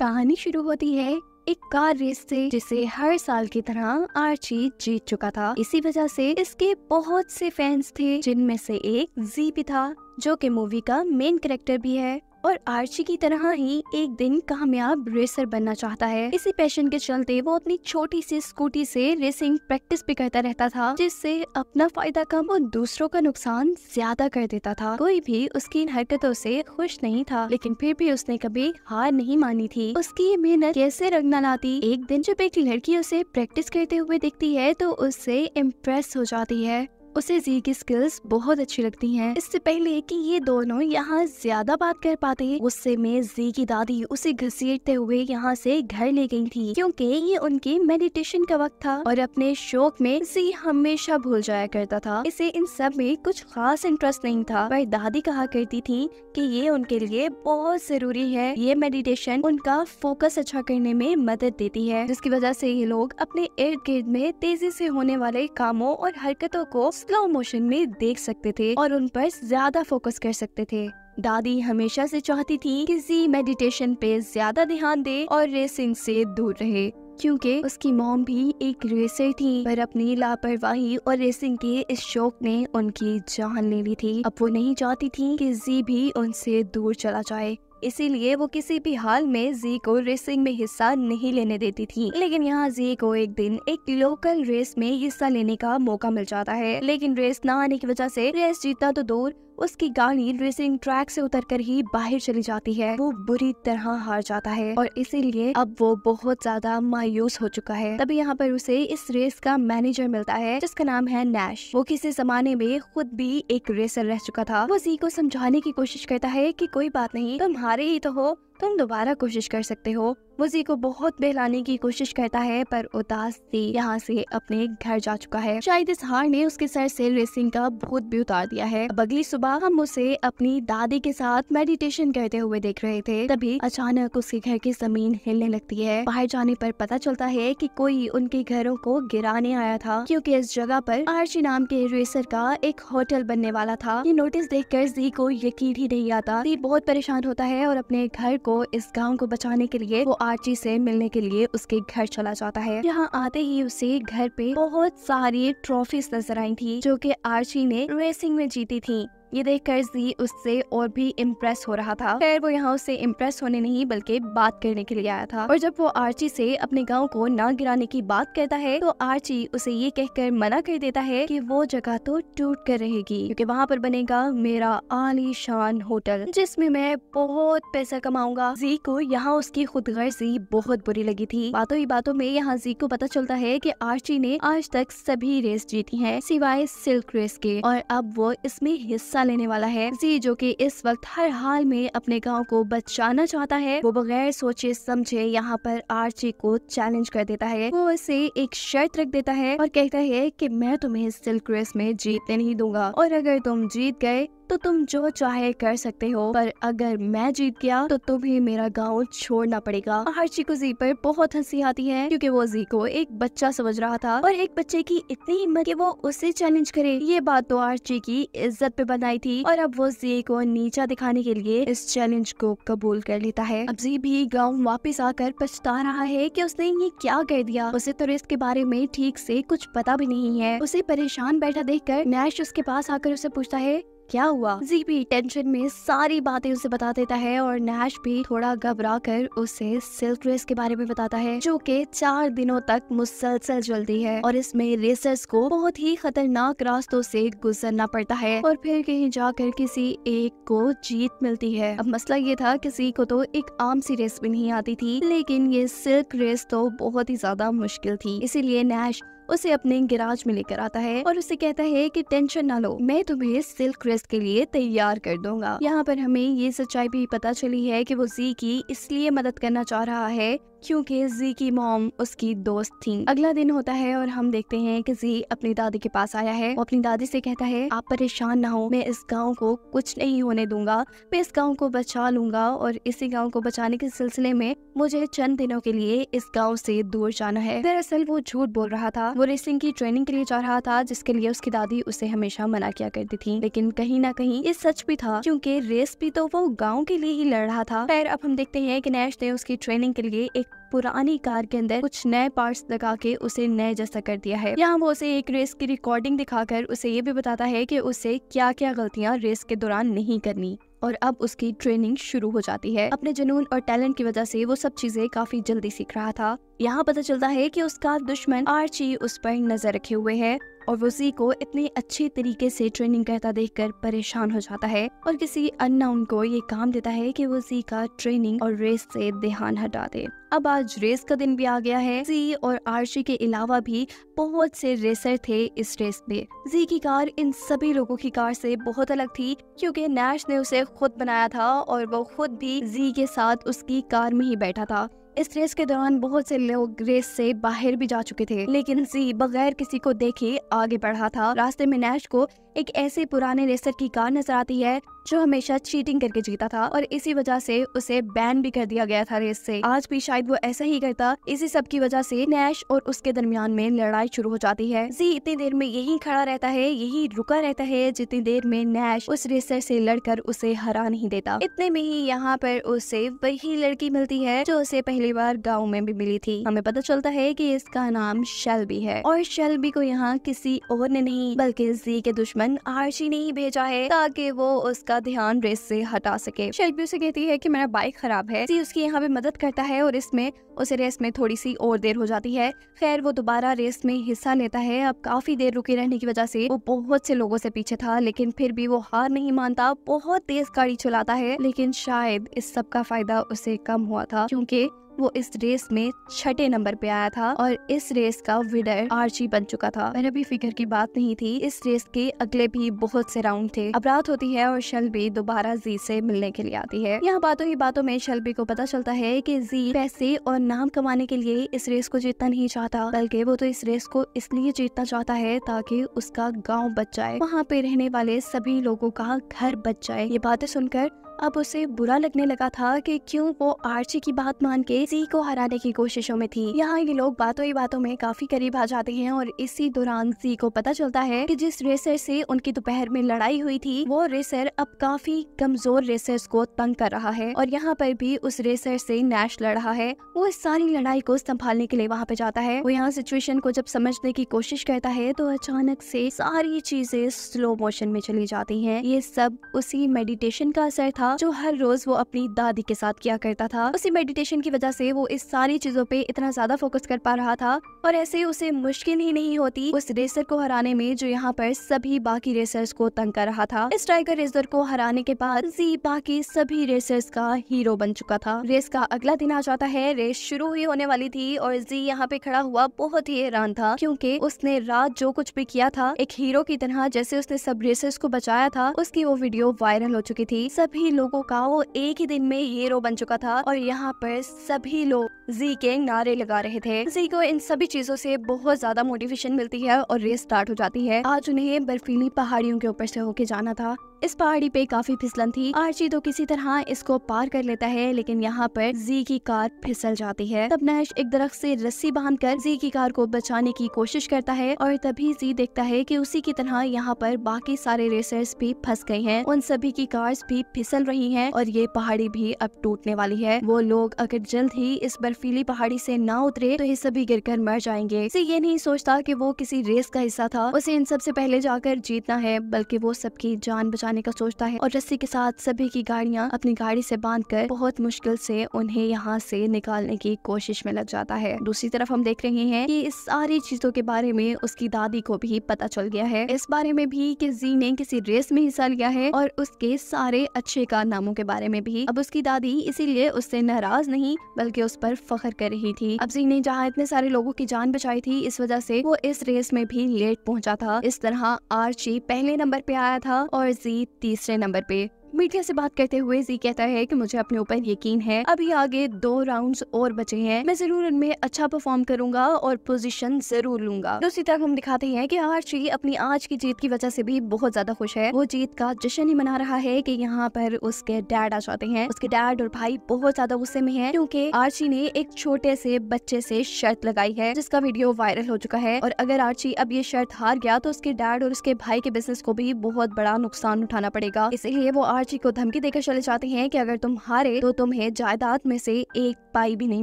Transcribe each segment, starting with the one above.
कहानी शुरू होती है एक कार रेस से जिसे हर साल की तरह आर्ची जीत चुका था इसी वजह से इसके बहुत से फैंस थे जिनमें से एक जी भी था जो कि मूवी का मेन कैरेक्टर भी है और आर्ची की तरह ही एक दिन कामयाब रेसर बनना चाहता है इसी पैशन के चलते वो अपनी छोटी सी स्कूटी से रेसिंग प्रैक्टिस भी करता रहता था जिससे अपना फायदा कम और दूसरों का नुकसान ज्यादा कर देता था कोई भी उसकी इन हरकतों से खुश नहीं था लेकिन फिर भी उसने कभी हार नहीं मानी थी उसकी ये मेहनत कैसे रंग न लाती एक दिन जब एक लड़की उसे प्रैक्टिस करते हुए दिखती है तो उससे इम्प्रेस हो जाती है उसे जी की स्किल्स बहुत अच्छी लगती हैं। इससे पहले कि ये दोनों यहाँ ज्यादा बात कर पाते गुस्से में जी की दादी उसे घसीटते हुए यहाँ से घर ले गई थी क्योंकि ये उनके मेडिटेशन का वक्त था और अपने शौक में जी हमेशा भूल जाया करता था इसे इन सब में कुछ खास इंटरेस्ट नहीं था पर दादी कहा करती थी की ये उनके लिए बहुत जरूरी है ये मेडिटेशन उनका फोकस अच्छा करने में मदद देती है जिसकी वजह से ये लोग अपने इर्द गिर्द में तेजी से होने वाले कामों और हरकतों को स्लो मोशन में देख सकते थे और उन पर ज्यादा फोकस कर सकते थे दादी हमेशा से चाहती थी कि जी मेडिटेशन पे ज्यादा ध्यान दे और रेसिंग से दूर रहे क्योंकि उसकी मॉम भी एक रेसर थी पर अपनी लापरवाही और रेसिंग के इस शौक ने उनकी जान ले ली थी अब वो नहीं चाहती थी कि जी भी उनसे दूर चला जाए इसीलिए वो किसी भी हाल में जी को रेसिंग में हिस्सा नहीं लेने देती थी लेकिन यहाँ जी को एक दिन एक लोकल रेस में हिस्सा लेने का मौका मिल जाता है लेकिन रेस न आने की वजह से रेस जीतना तो दूर उसकी गाड़ी रेसिंग ट्रैक से उतरकर ही बाहर चली जाती है वो बुरी तरह हार जाता है और इसीलिए अब वो बहुत ज्यादा मायूस हो चुका है तभी यहाँ पर उसे इस रेस का मैनेजर मिलता है जिसका नाम है नैश वो किसी जमाने में खुद भी एक रेसर रह चुका था वो जी को समझाने की कोशिश करता है की कोई बात नहीं तुम हारे ही तो हो तुम दोबारा कोशिश कर सकते हो मुजी को बहुत बहलाने की कोशिश करता है पर उदास सी यहाँ से अपने घर जा चुका है शायद इस हार ने उसके सर से रेसिंग का भूत भी उतार दिया है अब अगली सुबह हम उसे अपनी दादी के साथ मेडिटेशन करते हुए देख रहे थे तभी अचानक उसके घर की जमीन हिलने लगती है बाहर जाने पर पता चलता है कि कोई उनके घरों को गिराने आया था क्योंकि इस जगह पर आरची नाम के रेसर का एक होटल बनने वाला था ये नोटिस कर जी को यकीन ही नहीं आता जी बहुत परेशान होता है और अपने घर को को इस गांव को बचाने के लिए वो आर्ची से मिलने के लिए उसके घर चला जाता है यहाँ आते ही उसे घर पे बहुत सारी ट्रॉफीज नजर आई थी जो की आर्ची ने रेसिंग में जीती थी ये देख कर जी उससे और भी इम्प्रेस हो रहा था खैर वो यहाँ उससे इम्प्रेस होने नहीं बल्कि बात करने के लिए आया था और जब वो आर्ची से अपने गाँव को ना गिराने की बात करता है तो आर्ची उसे ये कहकर मना कर देता है की वो जगह तो टूट कर रहेगी क्यूँकी वहाँ पर बनेगा मेरा आलीशान होटल जिसमे मैं बहुत पैसा कमाऊंगा जी को यहाँ उसकी खुद गर्जी बहुत बुरी लगी थी बातों ही बातों में यहाँ जी को पता चलता है की आर्ची ने आज तक सभी रेस जीती है सिवाय सिल्क रेस के और अब वो इसमें हिस्सा हिस्सा लेने वाला है जी जो कि इस वक्त हर हाल में अपने गांव को बचाना चाहता है वो बगैर सोचे समझे यहाँ पर आरजी को चैलेंज कर देता है वो इसे एक शर्त रख देता है और कहता है कि मैं तुम्हें सिल्क रेस में जीतने नहीं दूंगा और अगर तुम जीत गए तो तुम जो चाहे कर सकते हो पर अगर मैं जीत गया तो तुम्हें मेरा गाँव छोड़ना पड़ेगा हर्षी को जी पर बहुत हंसी आती है क्योंकि वो जी को एक बच्चा समझ रहा था और एक बच्चे की इतनी हिम्मत कि वो उसे चैलेंज करे ये बात तो आर्ची की इज्जत पे बनाई थी और अब वो जी को नीचा दिखाने के लिए इस चैलेंज को कबूल कर लेता है अब जी भी गाँव वापिस आकर पछता रहा है की उसने ये क्या कर दिया उसे तो रिस्क के बारे में ठीक से कुछ पता भी नहीं है उसे परेशान बैठा देख कर नैश उसके पास आकर उसे पूछता है क्या हुआ जी भी टेंशन में सारी बातें उसे बता देता है और नैश भी थोड़ा घबरा कर उसे सिल्क रेस के बारे में बताता है जो कि चार दिनों तक मुसलसल चलती है और इसमें रेसर्स को बहुत ही खतरनाक रास्तों से गुजरना पड़ता है और फिर कहीं जाकर किसी एक को जीत मिलती है अब मसला ये था किसी को तो एक आम सी रेस भी नहीं आती थी लेकिन ये सिल्क रेस तो बहुत ही ज्यादा मुश्किल थी इसीलिए नैश उसे अपने गिराज में लेकर आता है और उसे कहता है कि टेंशन ना लो मैं तुम्हें सिल्क रेस के लिए तैयार कर दूंगा यहाँ पर हमें ये सच्चाई भी पता चली है कि वो जी की इसलिए मदद करना चाह रहा है क्योंकि जी की मॉम उसकी दोस्त थी अगला दिन होता है और हम देखते हैं कि जी अपनी दादी के पास आया है वो अपनी दादी से कहता है आप परेशान ना हो मैं इस गांव को कुछ नहीं होने दूंगा मैं इस गांव को बचा लूंगा और इसी गांव को बचाने के सिलसिले में मुझे चंद दिनों के लिए इस गांव से दूर जाना है दरअसल वो झूठ बोल रहा था वो रेसिंग की ट्रेनिंग के लिए जा रहा था जिसके लिए उसकी दादी उसे हमेशा मना किया करती थी लेकिन कहीं ना कहीं ये सच भी था क्यूँकी रेस भी तो वो गाँव के लिए ही लड़ रहा था खैर अब हम देखते है की नैश ने उसकी ट्रेनिंग के लिए एक पुरानी कार के अंदर कुछ नए पार्ट्स लगा के उसे नए जैसा कर दिया है यहाँ वो उसे एक रेस की रिकॉर्डिंग दिखाकर उसे ये भी बताता है कि उसे क्या क्या गलतियाँ रेस के दौरान नहीं करनी और अब उसकी ट्रेनिंग शुरू हो जाती है अपने जुनून और टैलेंट की वजह से वो सब चीजें काफी जल्दी सीख रहा था यहाँ पता चलता है कि उसका दुश्मन आर्ची उस पर नजर रखे हुए है और वो जी को इतने अच्छे तरीके से ट्रेनिंग करता देखकर परेशान हो जाता है और किसी अननाउन को ये काम देता है कि वो जी का ट्रेनिंग और रेस से ध्यान हटा दे अब आज रेस का दिन भी आ गया है जी और आरशी के अलावा भी बहुत से रेसर थे इस रेस में जी की कार इन सभी लोगों की कार से बहुत अलग थी क्योंकि नैश ने उसे खुद बनाया था और वो खुद भी जी के साथ उसकी कार में ही बैठा था इस रेस के दौरान बहुत से लोग रेस से बाहर भी जा चुके थे लेकिन सी बगैर किसी को देखे आगे बढ़ा था रास्ते में नैश को एक ऐसे पुराने रेसर की कार नजर आती है जो हमेशा चीटिंग करके जीता था और इसी वजह से उसे बैन भी कर दिया गया था रेस से आज भी शायद वो ऐसा ही करता इसी सब की वजह से नैश और उसके दरमियान में लड़ाई शुरू हो जाती है जी इतनी देर में यही खड़ा रहता है यही रुका रहता है जितनी देर में नैश उस रेसर से लड़कर उसे हरा नहीं देता इतने में ही यहाँ पर उसे वही लड़की मिलती है जो उसे पहली बार गाँव में भी मिली थी हमें पता चलता है की इसका नाम शेल्बी है और शेल्बी को यहाँ किसी और ने नहीं बल्कि जी के दुश्मन दुश्मन आरजी ने ही भेजा है ताकि वो उसका ध्यान रेस से हटा सके शेल्बी उसे कहती है कि मेरा बाइक खराब है उसकी यहाँ पे मदद करता है और इसमें उसे रेस में थोड़ी सी और देर हो जाती है खैर वो दोबारा रेस में हिस्सा लेता है अब काफी देर रुके रहने की वजह से वो बहुत से लोगों से पीछे था लेकिन फिर भी वो हार नहीं मानता बहुत तेज गाड़ी चलाता है लेकिन शायद इस सब का फायदा उसे कम हुआ था क्योंकि वो इस रेस में छठे नंबर पे आया था और इस रेस का विनर आरजी बन चुका था मैंने भी फिगर की बात नहीं थी इस रेस के अगले भी बहुत से राउंड थे अब रात होती है और शलबी दोबारा जी से मिलने के लिए आती है यहाँ बातों ही बातों में शलबी को पता चलता है की जी पैसे और नाम कमाने के लिए इस रेस को जीतना नहीं चाहता बल्कि वो तो इस रेस को इसलिए जीतना चाहता है ताकि उसका गाँव बच जाए वहाँ पे रहने वाले सभी लोगों का घर बच जाए ये बातें सुनकर अब उसे बुरा लगने लगा था कि क्यों वो आर्ची की बात मान के सी को हराने की कोशिशों में थी यहाँ ये लोग बातों ही बातों में काफी करीब आ जाते हैं और इसी दौरान सी को पता चलता है कि जिस रेसर से उनकी दोपहर में लड़ाई हुई थी वो रेसर अब काफी कमजोर रेसर को तंग कर रहा है और यहाँ पर भी उस रेसर से नैश लड़ रहा है वो इस सारी लड़ाई को संभालने के लिए वहाँ पे जाता है वो यहाँ सिचुएशन को जब समझने की कोशिश करता है तो अचानक से सारी चीजें स्लो मोशन में चली जाती है ये सब उसी मेडिटेशन का असर था था जो हर रोज वो अपनी दादी के साथ किया करता था उसी मेडिटेशन की वजह से वो इस सारी चीजों पे इतना ज्यादा फोकस कर पा रहा था और ऐसे उसे मुश्किल ही नहीं होती उस रेसर को हराने में जो यहाँ पर सभी बाकी रेसर्स को तंग कर रहा था इस टाइगर रेसर को हराने के बाद जी बाकी सभी रेसर्स का हीरो बन चुका था रेस का अगला दिन आ जाता है रेस शुरू ही होने वाली थी और जी यहाँ पे खड़ा हुआ बहुत ही हैरान था क्योंकि उसने रात जो कुछ भी किया था एक हीरो की तरह जैसे उसने सब रेसर्स को बचाया था उसकी वो वीडियो वायरल हो चुकी थी सभी लोगों का वो एक ही दिन में हीरो बन चुका था और यहाँ पर सभी लोग जी के नारे लगा रहे थे जी को इन सभी चीजों से बहुत ज्यादा मोटिवेशन मिलती है और रेस स्टार्ट हो जाती है आज उन्हें बर्फीली पहाड़ियों के ऊपर से होके जाना था इस पहाड़ी पे काफी फिसलन थी आरजी तो किसी तरह इसको पार कर लेता है लेकिन यहाँ पर जी की कार फिसल जाती है तब नैश एक दरख्त से रस्सी बांध कर जी की कार को बचाने की कोशिश करता है और तभी जी देखता है कि उसी की तरह यहाँ पर बाकी सारे रेसर्स भी फंस गए हैं उन सभी की कार्स भी फिसल रही है और ये पहाड़ी भी अब टूटने वाली है वो लोग अगर जल्द ही इस बर्फीली पहाड़ी से ना उतरे तो ये सभी कर मर जाएंगे से ये नहीं सोचता कि वो किसी रेस का हिस्सा था उसे इन सबसे पहले जाकर जीतना है बल्कि वो सबकी जान बचाने जाने का सोचता है और रस्सी के साथ सभी की गाड़ियाँ अपनी गाड़ी से बांध कर बहुत मुश्किल से उन्हें यहाँ से निकालने की कोशिश में लग जाता है दूसरी तरफ हम देख रहे हैं कि इस सारी चीजों के बारे में उसकी दादी को भी पता चल गया है इस बारे में भी की जी ने किसी रेस में हिस्सा लिया है और उसके सारे अच्छे कारनामों के बारे में भी अब उसकी दादी इसीलिए उससे नाराज नहीं बल्कि उस पर फखर कर रही थी अब जी ने जहाँ इतने सारे लोगों की जान बचाई थी इस वजह से वो इस रेस में भी लेट पहुंचा था इस तरह आर्ची पहले नंबर पे आया था और जी तीसरे नंबर पे मीडिया से बात करते हुए जी कहता है कि मुझे अपने ऊपर यकीन है अभी आगे दो राउंड्स और बचे हैं मैं जरूर उनमें अच्छा परफॉर्म करूंगा और पोजीशन जरूर लूंगा दूसरी तरफ हम दिखाते हैं कि आरची अपनी आज की जीत की वजह से भी बहुत ज्यादा खुश है वो जीत का जश्न ही मना रहा है की यहाँ पर उसके डैड आ जाते हैं उसके डैड और भाई बहुत ज्यादा गुस्से में है क्यूँकी आरची ने एक छोटे से बच्चे से शर्त लगाई है जिसका वीडियो वायरल हो चुका है और अगर आरची अब ये शर्त हार गया तो उसके डैड और उसके भाई के बिजनेस को भी बहुत बड़ा नुकसान उठाना पड़ेगा इसलिए वो आर्ची को धमकी देकर चले जाते हैं कि अगर तुम हारे तो तुम्हें जायदाद में से एक पाई भी नहीं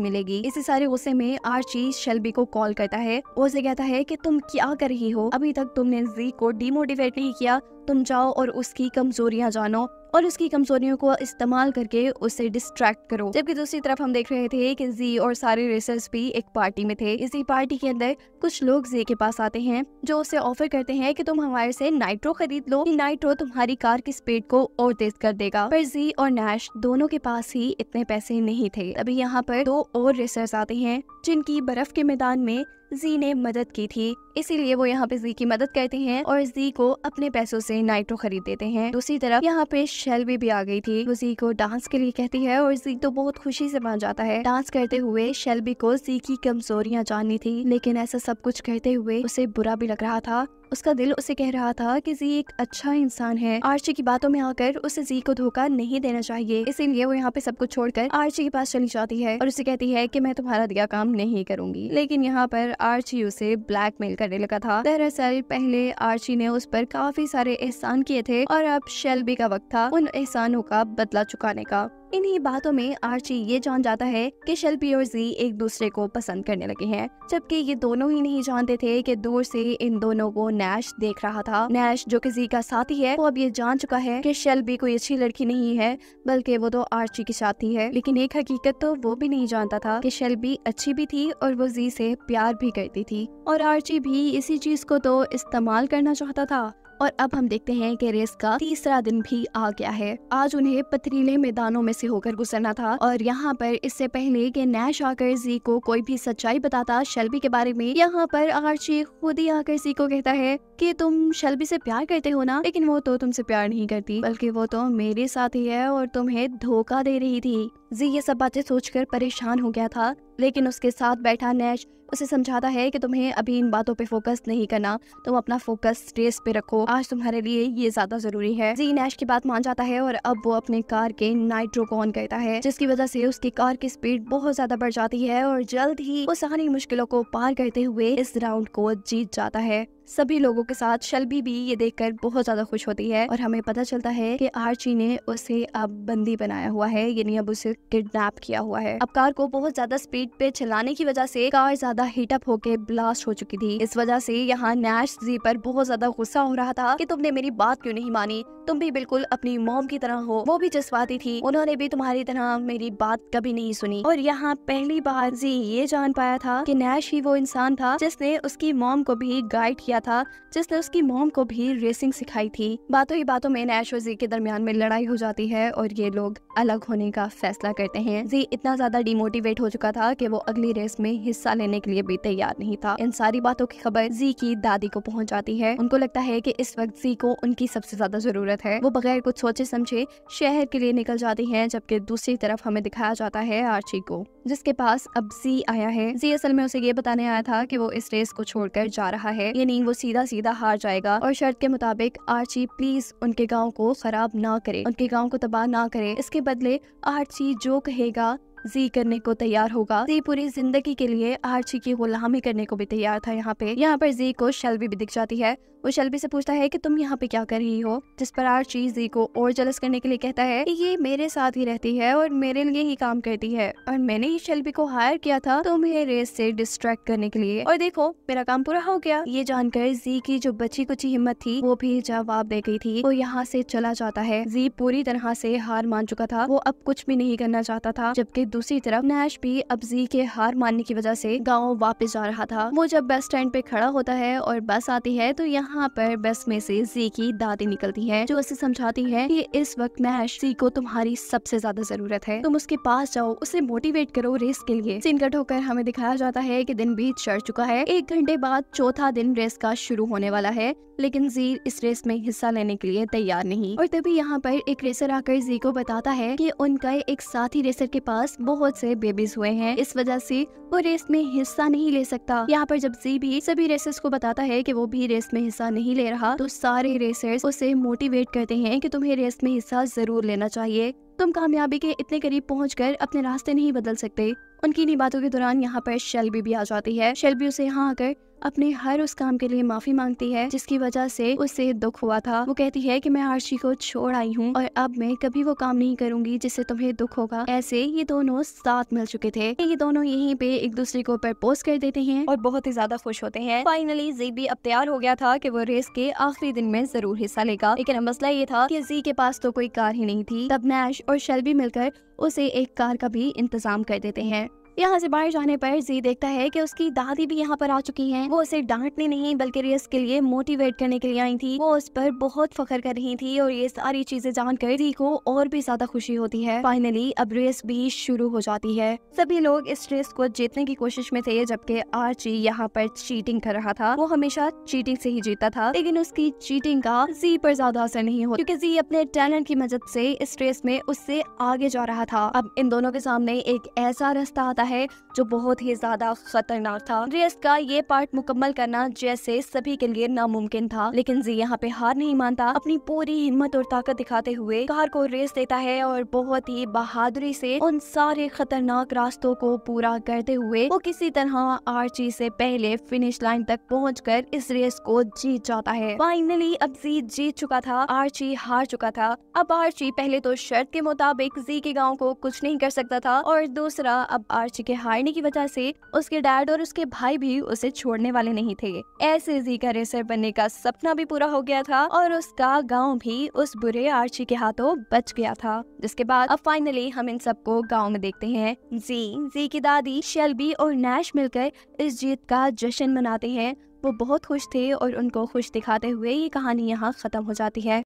मिलेगी इसी सारे गुस्से में आर्ची शेल्बी को कॉल करता है उसे कहता है कि तुम क्या कर रही हो अभी तक तुमने जी को डिमोटिवेट नहीं किया तुम जाओ और उसकी कमजोरियां जानो और उसकी कमजोरियों को इस्तेमाल करके उसे डिस्ट्रैक्ट करो जबकि दूसरी तरफ हम देख रहे थे कि जी और सारे रेसर्स भी एक पार्टी में थे इसी पार्टी के अंदर कुछ लोग जी के पास आते हैं जो उसे ऑफर करते हैं कि तुम हमारे से नाइट्रो खरीद लो नाइट्रो तुम्हारी कार की स्पीड को और तेज कर देगा पर जी और नैश दोनों के पास ही इतने पैसे नहीं थे अभी यहाँ पर दो और रेसर्स आते हैं जिनकी बर्फ के मैदान में जी ने मदद की थी इसीलिए वो यहाँ पे जी की मदद करते हैं और जी को अपने पैसों से नाइट्रो खरीद देते हैं दूसरी तरफ यहाँ पे शेल्बी भी आ गई थी वो जी को डांस के लिए कहती है और जी तो बहुत खुशी से मान जाता है डांस करते हुए शेल्बी को जी की कमजोरियाँ जाननी थी लेकिन ऐसा सब कुछ कहते हुए उसे बुरा भी लग रहा था उसका दिल उसे कह रहा था कि जी एक अच्छा इंसान है आर्ची की बातों में आकर उसे जी को धोखा नहीं देना चाहिए इसीलिए वो यहाँ पे सब कुछ छोड़कर आर्ची के पास चली जाती है और उसे कहती है कि मैं तुम्हारा दिया काम नहीं करूंगी लेकिन यहाँ पर आर्ची उसे ब्लैकमेल कर करने लगा था दरअसल पहले आर्ची ने उस पर काफी सारे एहसान किए थे और अब शेल्बी का वक्त था उन एहसानों का बदला चुकाने का इन्हीं बातों में आर्ची ये जान जाता है कि शेल्पी और जी एक दूसरे को पसंद करने लगे हैं जबकि ये दोनों ही नहीं जानते थे कि दूर से इन दोनों को नैश देख रहा था नैश जो कि जी का साथी है वो अब ये जान चुका है कि शेल्पी कोई अच्छी लड़की नहीं है बल्कि वो तो आर्ची की साथी है लेकिन एक हकीकत तो वो भी नहीं जानता था की शेल्बी अच्छी भी थी और वो जी से प्यार भी करती थी और आर्ची भी इसी चीज को तो इस्तेमाल करना चाहता था और अब हम देखते हैं कि रेस का तीसरा दिन भी आ गया है आज उन्हें पथरीले मैदानों में से होकर गुजरना था और यहाँ पर इससे पहले कि नैश आकर जी को कोई भी सच्चाई बताता शेल्बी के बारे में यहाँ पर आर्ची खुद ही आकर जी को कहता है कि तुम शेल्बी से प्यार करते हो ना लेकिन वो तो तुमसे प्यार नहीं करती बल्कि वो तो मेरे साथ ही है और तुम्हें धोखा दे रही थी जी ये सब बातें सोचकर परेशान हो गया था लेकिन उसके साथ बैठा नैश उसे समझाता है कि तुम्हें अभी इन बातों पे फोकस नहीं करना तुम अपना फोकस रेस पे रखो आज तुम्हारे लिए ये ज्यादा जरूरी है जी नैश की बात मान जाता है और अब वो अपने कार के नाइट्रो को ऑन करता है जिसकी वजह से उसकी कार की स्पीड बहुत ज्यादा बढ़ जाती है और जल्द ही वो सारी मुश्किलों को पार करते हुए इस राउंड को जीत जाता है सभी लोगों के साथ शलबी भी ये देखकर बहुत ज्यादा खुश होती है और हमें पता चलता है कि आर्ची ने उसे अब बंदी बनाया हुआ है यानी अब उसे किडनैप किया हुआ है अब कार को बहुत ज्यादा स्पीड पे चलाने की वजह से कार ज्यादा हीटअप होकर ब्लास्ट हो चुकी थी इस वजह से यहाँ नैश जी पर बहुत ज्यादा गुस्सा हो रहा था की तुमने मेरी बात क्यों नहीं मानी तुम भी बिल्कुल अपनी मोम की तरह हो वो भी जज्बाती थी उन्होंने भी तुम्हारी तरह मेरी बात कभी नहीं सुनी और यहाँ पहली बार जी ये जान पाया था की नैश ही वो इंसान था जिसने उसकी मोम को भी गाइड किया किया था जिसने उसकी मोम को भी रेसिंग सिखाई थी बातों ही बातों में नैश और जी के दरमियान में लड़ाई हो जाती है और ये लोग अलग होने का फैसला करते हैं जी इतना ज्यादा डिमोटिवेट हो चुका था की वो अगली रेस में हिस्सा लेने के लिए भी तैयार नहीं था इन सारी बातों की खबर जी की दादी को पहुँच जाती है उनको लगता है की इस वक्त जी को उनकी सबसे ज्यादा जरूरत है वो बगैर कुछ सोचे समझे शहर के लिए निकल जाती है जबकि दूसरी तरफ हमें दिखाया जाता है आर्ची को जिसके पास अब जी आया है जी असल में उसे ये बताने आया था कि वो इस रेस को छोड़कर जा रहा है यानी वो सीधा सीधा हार जाएगा और शर्त के मुताबिक आर्ची प्लीज उनके गाँव को खराब ना करे उनके गाँव को तबाह ना करे इसके बदले आर्ची जो कहेगा जी करने को तैयार होगा जी पूरी जिंदगी के लिए आर्ची की गुलामी करने को भी तैयार था यहाँ पे यहाँ पर जी को शेल्बी भी दिख जाती है वो शेल्बी से पूछता है कि तुम यहाँ पे क्या कर रही हो जिस पर आर्ची जी को और जलस करने के लिए कहता है कि ये मेरे साथ ही रहती है और मेरे लिए ही काम करती है और मैंने ही शेल्बी को हायर किया था तुम्हें रेस से डिस्ट्रैक्ट करने के लिए और देखो मेरा काम पूरा हो गया ये जानकर जी की जो बची कुछ हिम्मत थी वो भी जवाब दे गई थी वो यहाँ से चला जाता है जी पूरी तरह से हार मान चुका था वो अब कुछ भी नहीं करना चाहता था जबकि दूसरी तरफ नैश भी जी के हार मानने की वजह से गांव वापस जा रहा था वो जब बस स्टैंड पे खड़ा होता है और बस आती है तो यहाँ पर बस में से जी की दादी निकलती है जो उसे समझाती है कि इस वक्त नैश जी को तुम्हारी सबसे ज्यादा जरूरत है तुम उसके पास जाओ उसे मोटिवेट करो रेस के लिए सीन कट होकर हमें दिखाया जाता है की दिन बीत चढ़ चुका है एक घंटे बाद चौथा दिन रेस का शुरू होने वाला है लेकिन जी इस रेस में हिस्सा लेने के लिए तैयार नहीं और तभी यहाँ पर एक रेसर आकर जी को बताता है कि उनका एक साथी रेसर के पास बहुत से बेबीज हुए हैं इस वजह से वो रेस में हिस्सा नहीं ले सकता यहाँ पर जब जी भी सभी रेसर्स को बताता है कि वो भी रेस में हिस्सा नहीं ले रहा तो सारे रेसर्स उसे मोटिवेट करते हैं कि तुम्हें रेस में हिस्सा जरूर लेना चाहिए तुम कामयाबी के इतने करीब पहुँच कर अपने रास्ते नहीं बदल सकते उनकी इन्हीं बातों के दौरान यहाँ पर शेल्बी भी आ जाती है शेल्बी उसे यहाँ आकर अपने हर उस काम के लिए माफी मांगती है जिसकी वजह से उसे दुख हुआ था वो कहती है कि मैं आर्शी को छोड़ आई हूँ और अब मैं कभी वो काम नहीं करूंगी जिससे तुम्हें दुख होगा ऐसे ये दोनों साथ मिल चुके थे ये दोनों यहीं पे एक दूसरे को प्रपोज कर देते हैं और बहुत ही ज्यादा खुश होते हैं फाइनली जी भी अब तैयार हो गया था की वो रेस के आखिरी दिन में जरूर हिस्सा लेगा लेकिन मसला ये था की जी के पास तो कोई कार ही नहीं थी तब नैश और शेल मिलकर उसे एक कार का भी इंतजाम कर देते हैं यहाँ से बाहर जाने पर जी देखता है कि उसकी दादी भी यहाँ पर आ चुकी हैं। वो उसे डांटने नहीं बल्कि रेस के लिए मोटिवेट करने के लिए आई थी वो उस पर बहुत फखर कर रही थी और ये सारी चीजें जानकर री को और भी ज्यादा खुशी होती है फाइनली अब रेस भी शुरू हो जाती है सभी लोग इस रेस को जीतने की कोशिश में थे जबकि आरची यहाँ पर चीटिंग कर रहा था वो हमेशा चीटिंग से ही जीतता था लेकिन उसकी चीटिंग का जी पर ज्यादा असर नहीं हो क्योंकि जी अपने टैलेंट की मदद से इस रेस में उससे आगे जा रहा था अब इन दोनों के सामने एक ऐसा रास्ता आता है जो बहुत ही ज्यादा खतरनाक था रेस का ये पार्ट मुकम्मल करना जैसे सभी के लिए नामुमकिन था लेकिन जी यहाँ पे हार नहीं मानता अपनी पूरी हिम्मत और ताकत दिखाते हुए कार को रेस देता है और बहुत ही बहादुरी से उन सारे खतरनाक रास्तों को पूरा करते हुए वो किसी तरह आर्ची से पहले फिनिश लाइन तक पहुँच इस रेस को जीत जाता है फाइनली अब जी जीत चुका था आरची हार चुका था अब आर्ची पहले तो शर्त के मुताबिक जी के गाँव को कुछ नहीं कर सकता था और दूसरा अब आर्ची बच्चे के हारने की वजह से उसके डैड और उसके भाई भी उसे छोड़ने वाले नहीं थे ऐसे जी का रेसर बनने का सपना भी पूरा हो गया था और उसका गाँव भी उस बुरे आर्ची के हाथों बच गया था जिसके बाद अब फाइनली हम इन सबको गाँव में देखते हैं जी जी की दादी शेल्बी और नैश मिलकर इस जीत का जश्न मनाते हैं वो बहुत खुश थे और उनको खुश दिखाते हुए ये कहानी यहाँ खत्म हो जाती है